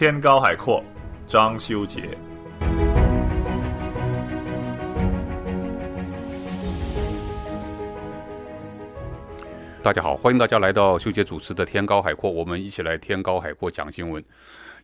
天高海阔，张修杰。大家好，欢迎大家来到修杰主持的《天高海阔》，我们一起来《天高海阔》讲新闻。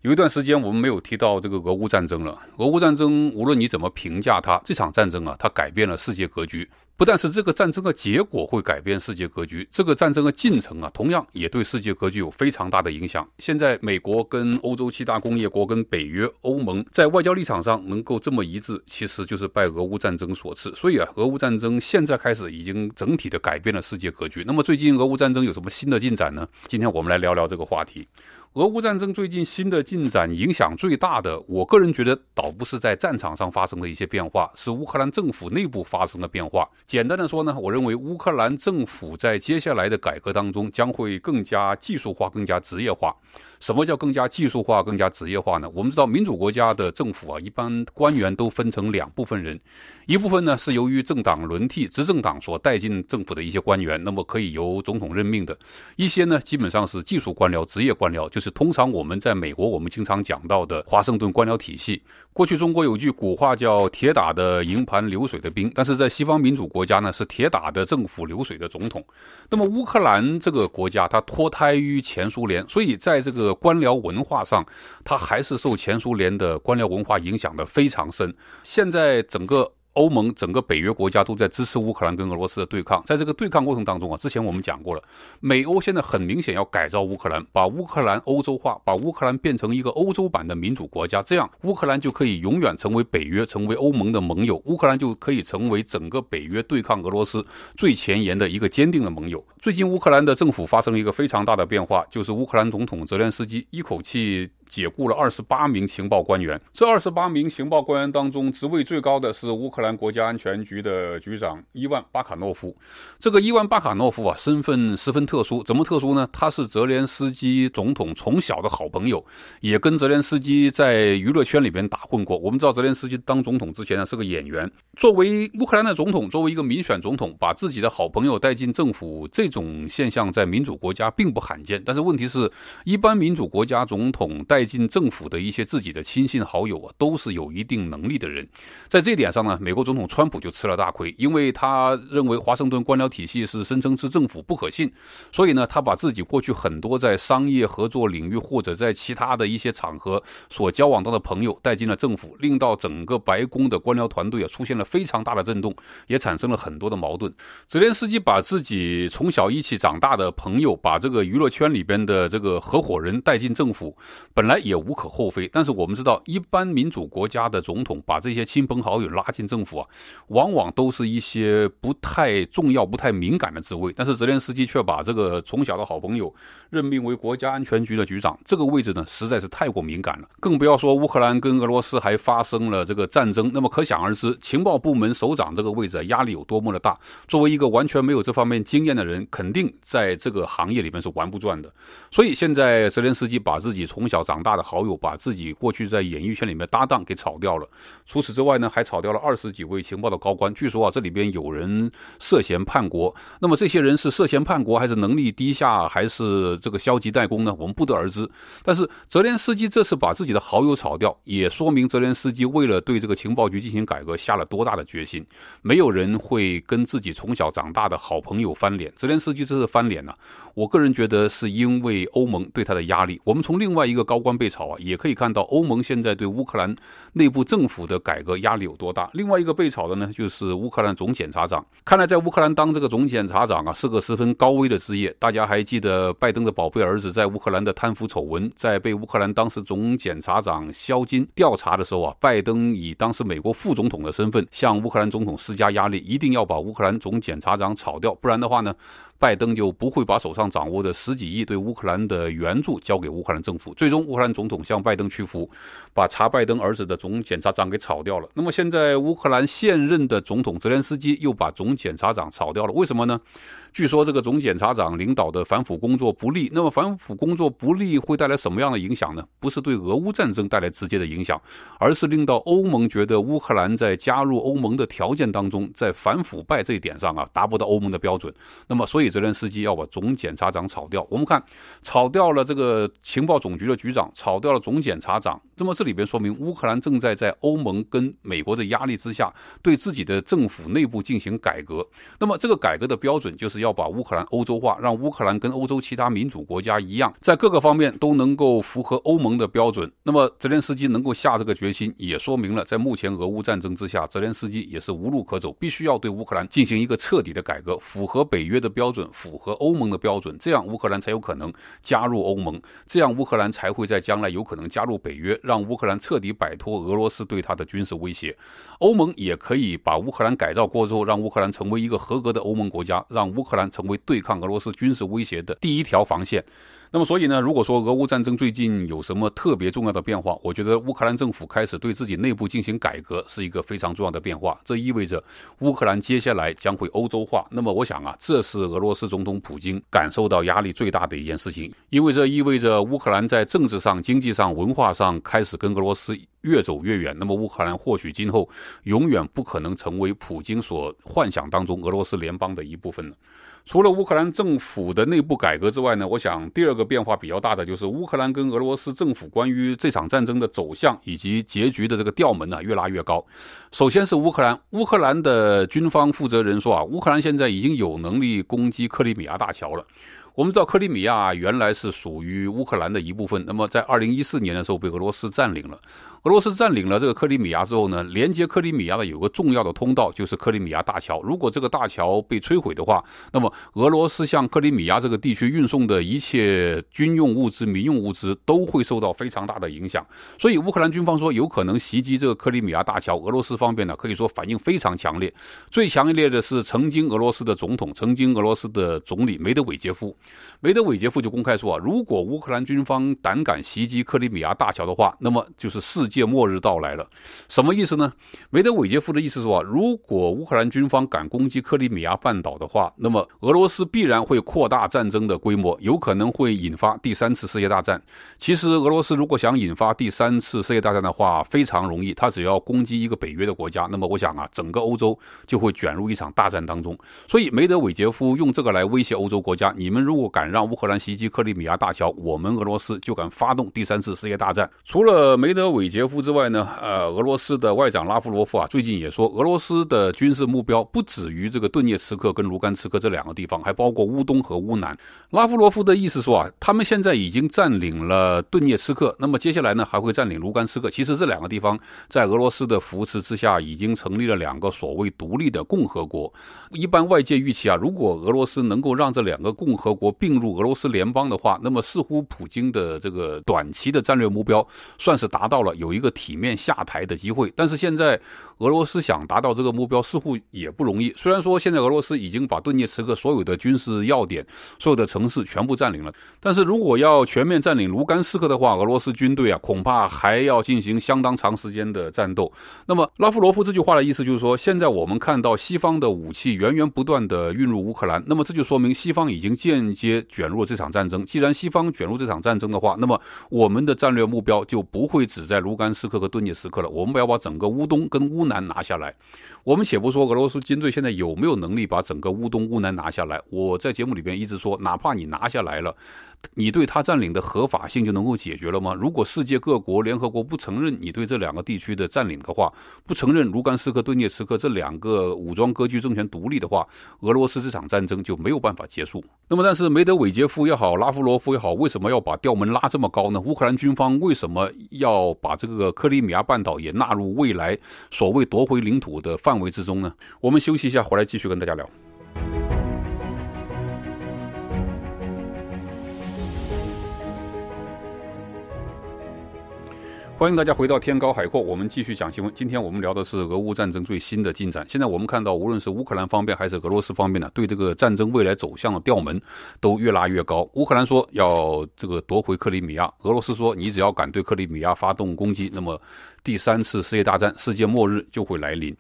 有一段时间我们没有提到这个俄乌战争了。俄乌战争，无论你怎么评价它，这场战争啊，它改变了世界格局。不但是这个战争的结果会改变世界格局，这个战争的进程啊，同样也对世界格局有非常大的影响。现在美国跟欧洲七大工业国跟北约、欧盟在外交立场上能够这么一致，其实就是拜俄乌战争所赐。所以啊，俄乌战争现在开始已经整体的改变了世界格局。那么最近俄乌战争有什么新的进展呢？今天我们来聊聊这个话题。俄乌战争最近新的进展影响最大的，我个人觉得倒不是在战场上发生的一些变化，是乌克兰政府内部发生的变化。简单的说呢，我认为乌克兰政府在接下来的改革当中将会更加技术化、更加职业化。什么叫更加技术化、更加职业化呢？我们知道，民主国家的政府啊，一般官员都分成两部分人，一部分呢是由于政党轮替、执政党所带进政府的一些官员，那么可以由总统任命的一些呢，基本上是技术官僚、职业官僚，就是。是通常我们在美国，我们经常讲到的华盛顿官僚体系。过去中国有句古话叫“铁打的营盘流水的兵”，但是在西方民主国家呢，是铁打的政府流水的总统。那么乌克兰这个国家，它脱胎于前苏联，所以在这个官僚文化上，它还是受前苏联的官僚文化影响的非常深。现在整个。欧盟整个北约国家都在支持乌克兰跟俄罗斯的对抗，在这个对抗过程当中啊，之前我们讲过了，美欧现在很明显要改造乌克兰，把乌克兰欧洲化，把乌克兰变成一个欧洲版的民主国家，这样乌克兰就可以永远成为北约、成为欧盟的盟友，乌克兰就可以成为整个北约对抗俄罗斯最前沿的一个坚定的盟友。最近乌克兰的政府发生了一个非常大的变化，就是乌克兰总统泽连斯基一口气。解雇了二十八名情报官员。这二十八名情报官员当中，职位最高的是乌克兰国家安全局的局长伊万巴卡诺夫。这个伊万巴卡诺夫啊，身份十分特殊。怎么特殊呢？他是泽连斯基总统从小的好朋友，也跟泽连斯基在娱乐圈里边打混过。我们知道，泽连斯基当总统之前呢是个演员。作为乌克兰的总统，作为一个民选总统，把自己的好朋友带进政府，这种现象在民主国家并不罕见。但是问题是，一般民主国家总统带进政府的一些自己的亲信好友啊，都是有一定能力的人。在这点上呢，美国总统川普就吃了大亏，因为他认为华盛顿官僚体系是声称是政府不可信，所以呢，他把自己过去很多在商业合作领域或者在其他的一些场合所交往到的朋友带进了政府，令到整个白宫的官僚团队啊出现了非常大的震动，也产生了很多的矛盾。泽连斯基把自己从小一起长大的朋友，把这个娱乐圈里边的这个合伙人带进政府本。本来也无可厚非，但是我们知道，一般民主国家的总统把这些亲朋好友拉进政府啊，往往都是一些不太重要、不太敏感的职位。但是泽连斯基却把这个从小的好朋友任命为国家安全局的局长，这个位置呢，实在是太过敏感了。更不要说乌克兰跟俄罗斯还发生了这个战争，那么可想而知，情报部门首长这个位置压力有多么的大。作为一个完全没有这方面经验的人，肯定在这个行业里面是玩不转的。所以现在泽连斯基把自己从小长。长大的好友把自己过去在演艺圈里面搭档给炒掉了。除此之外呢，还炒掉了二十几位情报的高官。据说啊，这里边有人涉嫌叛国。那么这些人是涉嫌叛国，还是能力低下，还是这个消极怠工呢？我们不得而知。但是泽连斯基这次把自己的好友炒掉，也说明泽连斯基为了对这个情报局进行改革下了多大的决心。没有人会跟自己从小长大的好朋友翻脸。泽连斯基这次翻脸呢，我个人觉得是因为欧盟对他的压力。我们从另外一个高。官被炒啊，也可以看到欧盟现在对乌克兰内部政府的改革压力有多大。另外一个被炒的呢，就是乌克兰总检察长。看来在乌克兰当这个总检察长啊，是个十分高危的职业。大家还记得拜登的宝贝儿子在乌克兰的贪腐丑闻，在被乌克兰当时总检察长肖金调查的时候啊，拜登以当时美国副总统的身份向乌克兰总统施加压力，一定要把乌克兰总检察长炒掉，不然的话呢，拜登就不会把手上掌握的十几亿对乌克兰的援助交给乌克兰政府。最终。乌克兰总统向拜登屈服，把查拜登儿子的总检察长给炒掉了。那么现在乌克兰现任的总统泽连斯基又把总检察长炒掉了，为什么呢？据说这个总检察长领导的反腐工作不利。那么反腐工作不利会带来什么样的影响呢？不是对俄乌战争带来直接的影响，而是令到欧盟觉得乌克兰在加入欧盟的条件当中，在反腐败这一点上啊达不到欧盟的标准。那么，所以泽连斯基要把总检察长炒掉。我们看，炒掉了这个情报总局的局长，炒掉了总检察长。那么这里边说明乌克兰正在在欧盟跟美国的压力之下，对自己的政府内部进行改革。那么这个改革的标准就是。要把乌克兰欧洲化，让乌克兰跟欧洲其他民主国家一样，在各个方面都能够符合欧盟的标准。那么泽连斯基能够下这个决心，也说明了在目前俄乌战争之下，泽连斯基也是无路可走，必须要对乌克兰进行一个彻底的改革，符合北约的标准，符合欧盟的标准，这样乌克兰才有可能加入欧盟，这样乌克兰才会在将来有可能加入北约，让乌克兰彻底摆脱俄罗斯对他的军事威胁。欧盟也可以把乌克兰改造过之后，让乌克兰成为一个合格的欧盟国家，让乌克克兰成为对抗俄罗斯军事威胁的第一条防线。那么，所以呢，如果说俄乌战争最近有什么特别重要的变化，我觉得乌克兰政府开始对自己内部进行改革是一个非常重要的变化。这意味着乌克兰接下来将会欧洲化。那么，我想啊，这是俄罗斯总统普京感受到压力最大的一件事情，因为这意味着乌克兰在政治上、经济上、文化上开始跟俄罗斯越走越远。那么，乌克兰或许今后永远不可能成为普京所幻想当中俄罗斯联邦的一部分了。除了乌克兰政府的内部改革之外呢，我想第二个变化比较大的就是乌克兰跟俄罗斯政府关于这场战争的走向以及结局的这个调门呢越拉越高。首先是乌克兰，乌克兰的军方负责人说啊，乌克兰现在已经有能力攻击克里米亚大桥了。我们知道克里米亚原来是属于乌克兰的一部分，那么在二零一四年的时候被俄罗斯占领了。俄罗斯占领了这个克里米亚之后呢，连接克里米亚的有个重要的通道，就是克里米亚大桥。如果这个大桥被摧毁的话，那么俄罗斯向克里米亚这个地区运送的一切军用物资、民用物资都会受到非常大的影响。所以乌克兰军方说有可能袭击这个克里米亚大桥，俄罗斯方面呢可以说反应非常强烈。最强烈的是曾经俄罗斯的总统、曾经俄罗斯的总理梅德韦杰夫，梅德韦杰夫就公开说啊，如果乌克兰军方胆敢袭击克里米亚大桥的话，那么就是世界。界末日到来了，什么意思呢？梅德韦杰夫的意思是说，如果乌克兰军方敢攻击克里米亚半岛的话，那么俄罗斯必然会扩大战争的规模，有可能会引发第三次世界大战。其实，俄罗斯如果想引发第三次世界大战的话，非常容易，他只要攻击一个北约的国家，那么我想啊，整个欧洲就会卷入一场大战当中。所以，梅德韦杰夫用这个来威胁欧洲国家：你们如果敢让乌克兰袭击克里米亚大桥，我们俄罗斯就敢发动第三次世界大战。除了梅德韦杰。夫之外呢，呃，俄罗斯的外长拉夫罗夫啊，最近也说，俄罗斯的军事目标不止于这个顿涅茨克跟卢甘茨克这两个地方，还包括乌东和乌南。拉夫罗夫的意思说啊，他们现在已经占领了顿涅茨克，那么接下来呢，还会占领卢甘斯克。其实这两个地方在俄罗斯的扶持之下，已经成立了两个所谓独立的共和国。一般外界预期啊，如果俄罗斯能够让这两个共和国并入俄罗斯联邦的话，那么似乎普京的这个短期的战略目标算是达到了有。一个体面下台的机会，但是现在俄罗斯想达到这个目标似乎也不容易。虽然说现在俄罗斯已经把顿涅茨克所有的军事要点、所有的城市全部占领了，但是如果要全面占领卢甘斯克的话，俄罗斯军队啊恐怕还要进行相当长时间的战斗。那么拉夫罗夫这句话的意思就是说，现在我们看到西方的武器源源不断的运入乌克兰，那么这就说明西方已经间接卷入了这场战争。既然西方卷入这场战争的话，那么我们的战略目标就不会只在卢。关键斯克和顿涅斯克了，我们不要把整个乌东跟乌南拿下来。我们且不说俄罗斯军队现在有没有能力把整个乌东乌南拿下来，我在节目里边一直说，哪怕你拿下来了。你对他占领的合法性就能够解决了吗？如果世界各国、联合国不承认你对这两个地区的占领的话，不承认卢甘斯克、顿涅茨克这两个武装割据政权独立的话，俄罗斯这场战争就没有办法结束。那么，但是梅德韦杰夫也好，拉夫罗夫也好，为什么要把调门拉这么高呢？乌克兰军方为什么要把这个克里米亚半岛也纳入未来所谓夺回领土的范围之中呢？我们休息一下，回来继续跟大家聊。欢迎大家回到天高海阔，我们继续讲新闻。今天我们聊的是俄乌战争最新的进展。现在我们看到，无论是乌克兰方面还是俄罗斯方面呢，对这个战争未来走向的调门都越拉越高。乌克兰说要这个夺回克里米亚，俄罗斯说你只要敢对克里米亚发动攻击，那么第三次世界大战，世界末日就会来临。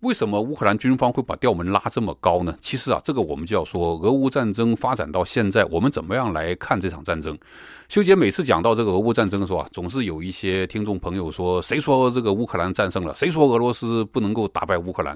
为什么乌克兰军方会把调门拉这么高呢？其实啊，这个我们就要说，俄乌战争发展到现在，我们怎么样来看这场战争？修杰每次讲到这个俄乌战争的时候啊，总是有一些听众朋友说：“谁说这个乌克兰战胜了？谁说俄罗斯不能够打败乌克兰？”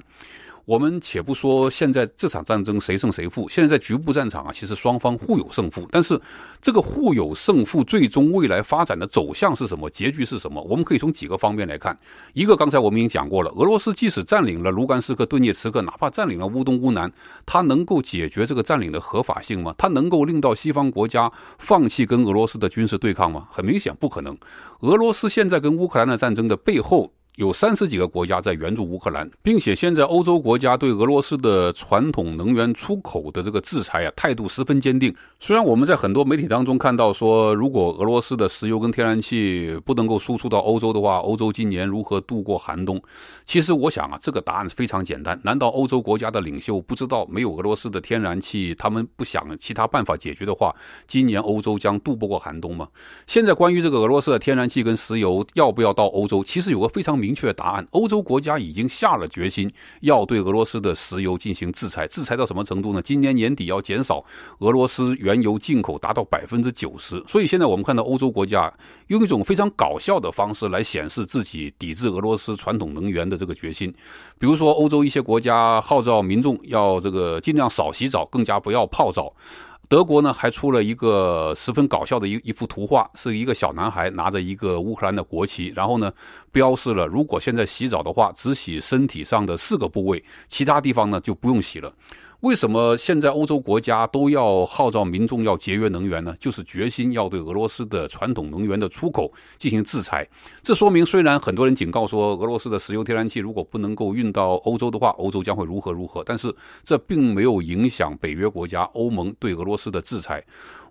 我们且不说现在这场战争谁胜谁负，现在在局部战场啊，其实双方互有胜负。但是这个互有胜负，最终未来发展的走向是什么，结局是什么？我们可以从几个方面来看。一个，刚才我们已经讲过了，俄罗斯即使占领了卢甘斯克、顿涅茨克，哪怕占领了乌东、乌南，它能够解决这个占领的合法性吗？它能够令到西方国家放弃跟俄罗斯的军事对抗吗？很明显，不可能。俄罗斯现在跟乌克兰的战争的背后。有三十几个国家在援助乌克兰，并且现在欧洲国家对俄罗斯的传统能源出口的这个制裁啊，态度十分坚定。虽然我们在很多媒体当中看到说，如果俄罗斯的石油跟天然气不能够输出到欧洲的话，欧洲今年如何度过寒冬？其实我想啊，这个答案非常简单：难道欧洲国家的领袖不知道没有俄罗斯的天然气，他们不想其他办法解决的话，今年欧洲将度不过寒冬吗？现在关于这个俄罗斯的天然气跟石油要不要到欧洲，其实有个非常明确答案，欧洲国家已经下了决心，要对俄罗斯的石油进行制裁。制裁到什么程度呢？今年年底要减少俄罗斯原油进口达到百分之九十。所以现在我们看到，欧洲国家用一种非常搞笑的方式来显示自己抵制俄罗斯传统能源的这个决心，比如说，欧洲一些国家号召民众要这个尽量少洗澡，更加不要泡澡。德国呢，还出了一个十分搞笑的一一幅图画，是一个小男孩拿着一个乌克兰的国旗，然后呢，标示了如果现在洗澡的话，只洗身体上的四个部位，其他地方呢就不用洗了。为什么现在欧洲国家都要号召民众要节约能源呢？就是决心要对俄罗斯的传统能源的出口进行制裁。这说明，虽然很多人警告说，俄罗斯的石油、天然气如果不能够运到欧洲的话，欧洲将会如何如何，但是这并没有影响北约国家、欧盟对俄罗斯的制裁。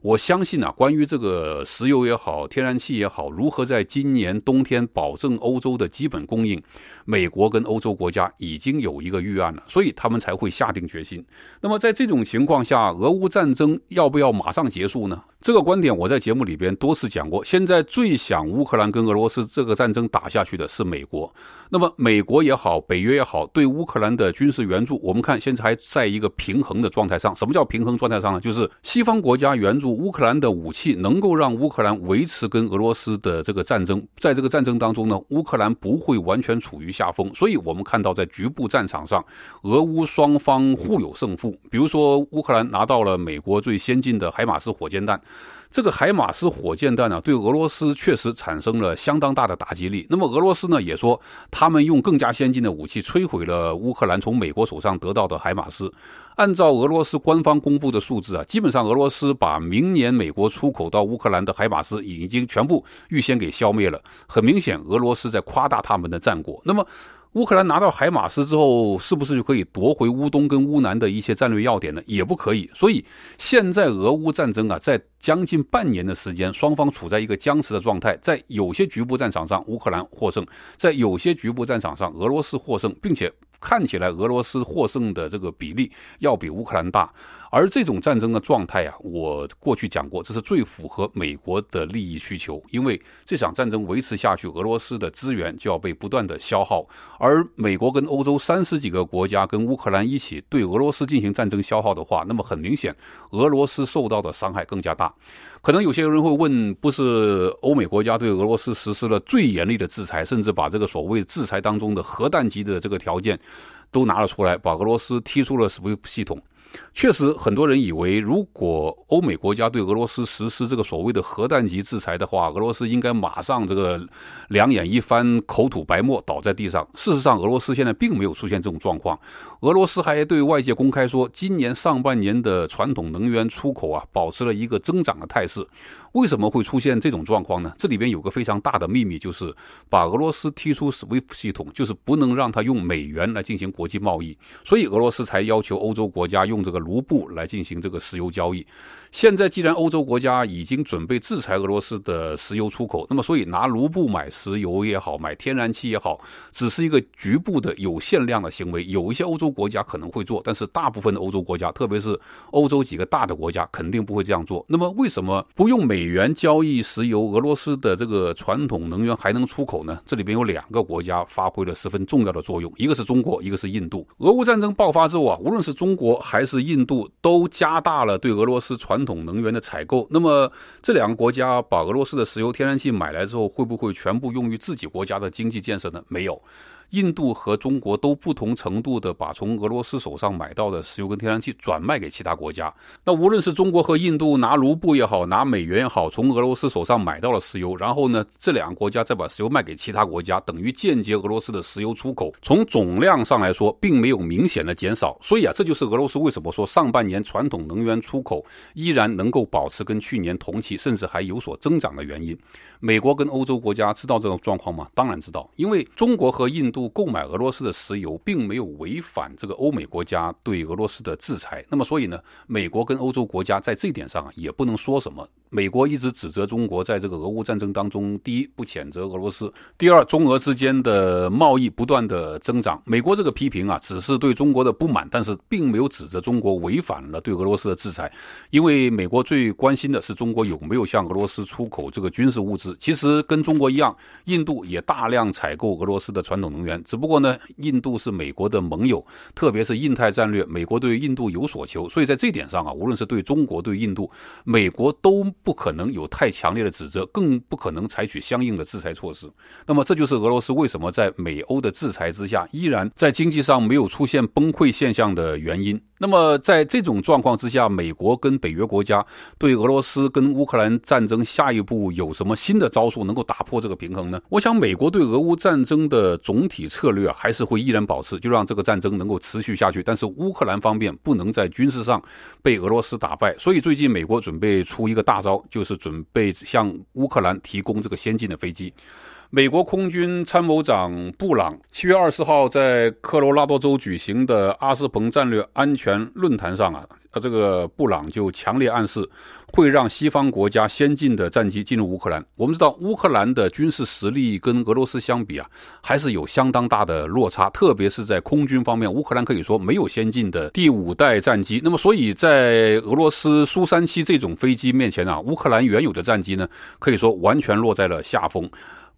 我相信啊，关于这个石油也好，天然气也好，如何在今年冬天保证欧洲的基本供应，美国跟欧洲国家已经有一个预案了，所以他们才会下定决心。那么在这种情况下，俄乌战争要不要马上结束呢？这个观点我在节目里边多次讲过。现在最想乌克兰跟俄罗斯这个战争打下去的是美国。那么美国也好，北约也好，对乌克兰的军事援助，我们看现在还在一个平衡的状态上。什么叫平衡状态上呢？就是西方国家援助乌克兰的武器能够让乌克兰维持跟俄罗斯的这个战争，在这个战争当中呢，乌克兰不会完全处于下风。所以我们看到在局部战场上，俄乌双方互有胜负。比如说乌克兰拿到了美国最先进的海马斯火箭弹。这个海马斯火箭弹呢，对俄罗斯确实产生了相当大的打击力。那么俄罗斯呢，也说他们用更加先进的武器摧毁了乌克兰从美国手上得到的海马斯。按照俄罗斯官方公布的数字啊，基本上俄罗斯把明年美国出口到乌克兰的海马斯已经全部预先给消灭了。很明显，俄罗斯在夸大他们的战果。那么，乌克兰拿到海马斯之后，是不是就可以夺回乌东跟乌南的一些战略要点呢？也不可以。所以现在俄乌战争啊，在将近半年的时间，双方处在一个僵持的状态，在有些局部战场上乌克兰获胜，在有些局部战场上俄罗斯获胜，并且。看起来俄罗斯获胜的这个比例要比乌克兰大，而这种战争的状态啊，我过去讲过，这是最符合美国的利益需求。因为这场战争维持下去，俄罗斯的资源就要被不断的消耗，而美国跟欧洲三十几个国家跟乌克兰一起对俄罗斯进行战争消耗的话，那么很明显，俄罗斯受到的伤害更加大。可能有些人会问，不是欧美国家对俄罗斯实施了最严厉的制裁，甚至把这个所谓制裁当中的核弹级的这个条件都拿了出来，把俄罗斯踢出了 SWIFT 系统。确实，很多人以为，如果欧美国家对俄罗斯实施这个所谓的核弹级制裁的话，俄罗斯应该马上这个两眼一翻，口吐白沫，倒在地上。事实上，俄罗斯现在并没有出现这种状况。俄罗斯还对外界公开说，今年上半年的传统能源出口啊，保持了一个增长的态势。为什么会出现这种状况呢？这里边有个非常大的秘密，就是把俄罗斯踢出 SWIFT 系统，就是不能让它用美元来进行国际贸易。所以，俄罗斯才要求欧洲国家用。用这个卢布来进行这个石油交易。现在既然欧洲国家已经准备制裁俄罗斯的石油出口，那么所以拿卢布买石油也好，买天然气也好，只是一个局部的、有限量的行为。有一些欧洲国家可能会做，但是大部分的欧洲国家，特别是欧洲几个大的国家，肯定不会这样做。那么为什么不用美元交易石油？俄罗斯的这个传统能源还能出口呢？这里边有两个国家发挥了十分重要的作用，一个是中国，一个是印度。俄乌战争爆发之后啊，无论是中国还是是印度都加大了对俄罗斯传统能源的采购。那么，这两个国家把俄罗斯的石油、天然气买来之后，会不会全部用于自己国家的经济建设呢？没有。印度和中国都不同程度的把从俄罗斯手上买到的石油跟天然气转卖给其他国家。那无论是中国和印度拿卢布也好，拿美元也好，从俄罗斯手上买到了石油，然后呢，这两个国家再把石油卖给其他国家，等于间接俄罗斯的石油出口。从总量上来说，并没有明显的减少。所以啊，这就是俄罗斯为什么说上半年传统能源出口依然能够保持跟去年同期，甚至还有所增长的原因。美国跟欧洲国家知道这个状况吗？当然知道，因为中国和印度。购买俄罗斯的石油，并没有违反这个欧美国家对俄罗斯的制裁。那么，所以呢，美国跟欧洲国家在这点上也不能说什么。美国一直指责中国在这个俄乌战争当中，第一不谴责俄罗斯，第二中俄之间的贸易不断的增长。美国这个批评啊，只是对中国的不满，但是并没有指责中国违反了对俄罗斯的制裁。因为美国最关心的是中国有没有向俄罗斯出口这个军事物资。其实跟中国一样，印度也大量采购俄罗斯的传统能源。只不过呢，印度是美国的盟友，特别是印太战略，美国对印度有所求，所以在这点上啊，无论是对中国、对印度，美国都不可能有太强烈的指责，更不可能采取相应的制裁措施。那么，这就是俄罗斯为什么在美欧的制裁之下，依然在经济上没有出现崩溃现象的原因。那么，在这种状况之下，美国跟北约国家对俄罗斯跟乌克兰战争下一步有什么新的招数能够打破这个平衡呢？我想，美国对俄乌战争的总体策略还是会依然保持，就让这个战争能够持续下去。但是，乌克兰方面不能在军事上被俄罗斯打败，所以最近美国准备出一个大招，就是准备向乌克兰提供这个先进的飞机。美国空军参谋长布朗七月二十号在科罗拉多州举行的阿斯彭战略安全论坛上啊，呃，这个布朗就强烈暗示会让西方国家先进的战机进入乌克兰。我们知道，乌克兰的军事实力跟俄罗斯相比啊，还是有相当大的落差，特别是在空军方面，乌克兰可以说没有先进的第五代战机。那么，所以在俄罗斯苏三七这种飞机面前啊，乌克兰原有的战机呢，可以说完全落在了下风。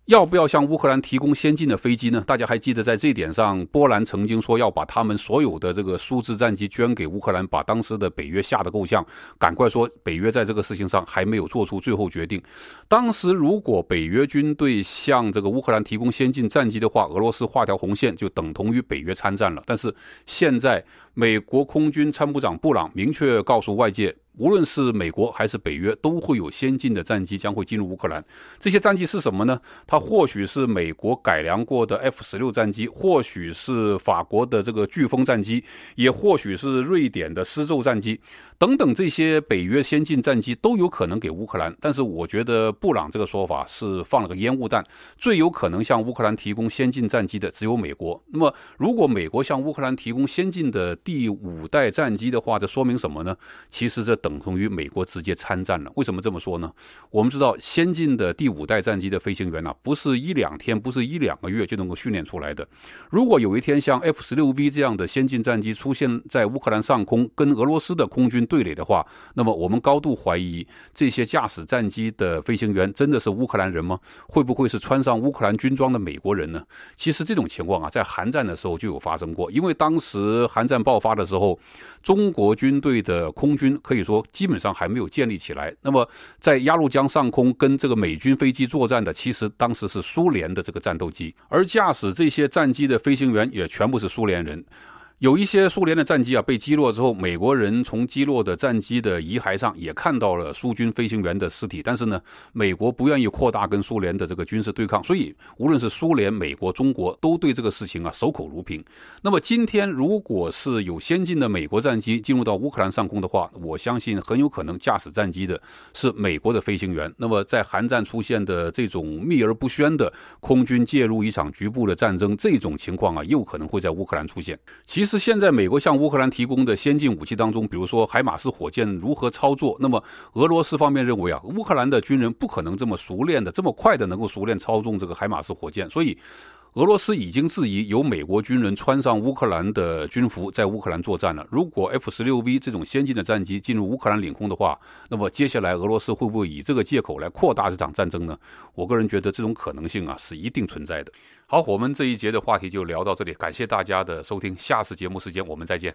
要不要向乌克兰提供先进的飞机呢？大家还记得，在这一点上，波兰曾经说要把他们所有的这个数字战机捐给乌克兰，把当时的北约吓得够呛。赶快说，北约在这个事情上还没有做出最后决定。当时，如果北约军队向这个乌克兰提供先进战机的话，俄罗斯画条红线就等同于北约参战了。但是现在，美国空军参谋长布朗明确告诉外界。无论是美国还是北约，都会有先进的战机将会进入乌克兰。这些战机是什么呢？它或许是美国改良过的 F 十六战机，或许是法国的这个飓风战机，也或许是瑞典的狮宙战机，等等。这些北约先进战机都有可能给乌克兰。但是，我觉得布朗这个说法是放了个烟雾弹。最有可能向乌克兰提供先进战机的只有美国。那么，如果美国向乌克兰提供先进的第五代战机的话，这说明什么呢？其实这。等同于美国直接参战了。为什么这么说呢？我们知道，先进的第五代战机的飞行员呢，不是一两天，不是一两个月就能够训练出来的。如果有一天像 F 十六 B 这样的先进战机出现在乌克兰上空，跟俄罗斯的空军对垒的话，那么我们高度怀疑，这些驾驶战机的飞行员真的是乌克兰人吗？会不会是穿上乌克兰军装的美国人呢？其实这种情况啊，在韩战的时候就有发生过，因为当时韩战爆发的时候，中国军队的空军可以说。基本上还没有建立起来。那么，在鸭绿江上空跟这个美军飞机作战的，其实当时是苏联的这个战斗机，而驾驶这些战机的飞行员也全部是苏联人。有一些苏联的战机啊被击落之后，美国人从击落的战机的遗骸上也看到了苏军飞行员的尸体。但是呢，美国不愿意扩大跟苏联的这个军事对抗，所以无论是苏联、美国、中国都对这个事情啊守口如瓶。那么今天，如果是有先进的美国战机进入到乌克兰上空的话，我相信很有可能驾驶战机的是美国的飞行员。那么在韩战出现的这种秘而不宣的空军介入一场局部的战争这种情况啊，又可能会在乌克兰出现。其实。是现在美国向乌克兰提供的先进武器当中，比如说海马斯火箭如何操作？那么俄罗斯方面认为啊，乌克兰的军人不可能这么熟练的、这么快的能够熟练操纵这个海马斯火箭，所以。俄罗斯已经质疑有美国军人穿上乌克兰的军服在乌克兰作战了。如果 F 十六 V 这种先进的战机进入乌克兰领空的话，那么接下来俄罗斯会不会以这个借口来扩大这场战争呢？我个人觉得这种可能性啊是一定存在的。好，我们这一节的话题就聊到这里，感谢大家的收听，下次节目时间我们再见。